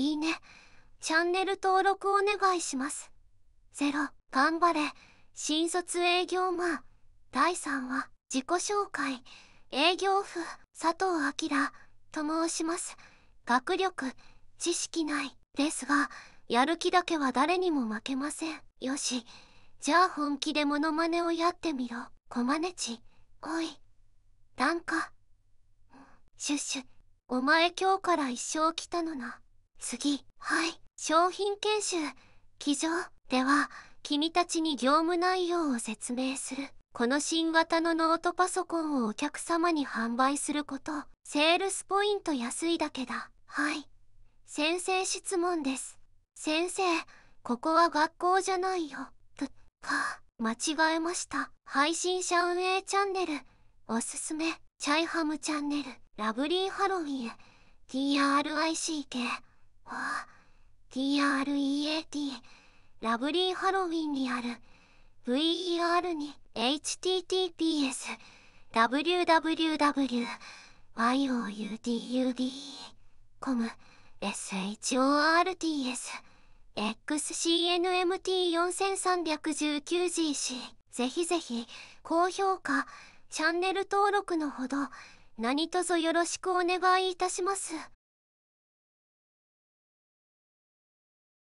いいね、チャンネル登録お願いします。ゼロ、頑張れ、新卒営業マン。第3話、自己紹介、営業部、佐藤明と申します。学力、知識ない、ですが、やる気だけは誰にも負けません。よし、じゃあ本気でモノマネをやってみろ。コマネチ、おい、なんか、シュッシュ、お前今日から一生来たのな。次。はい。商品研修、騎乗。では、君たちに業務内容を説明する。この新型のノートパソコンをお客様に販売すること。セールスポイント安いだけだ。はい。先生質問です。先生、ここは学校じゃないよ。と、か、間違えました。配信者運営チャンネル、おすすめ、チャイハムチャンネル、ラブリーハロウィン、t r i c k あ TREAT ラブリーハロウィンにある VER に HTTPS www.youtude.com shorts xcnmt4319gc ぜひぜひ高評価チャンネル登録のほど何卒よろしくお願いいたします。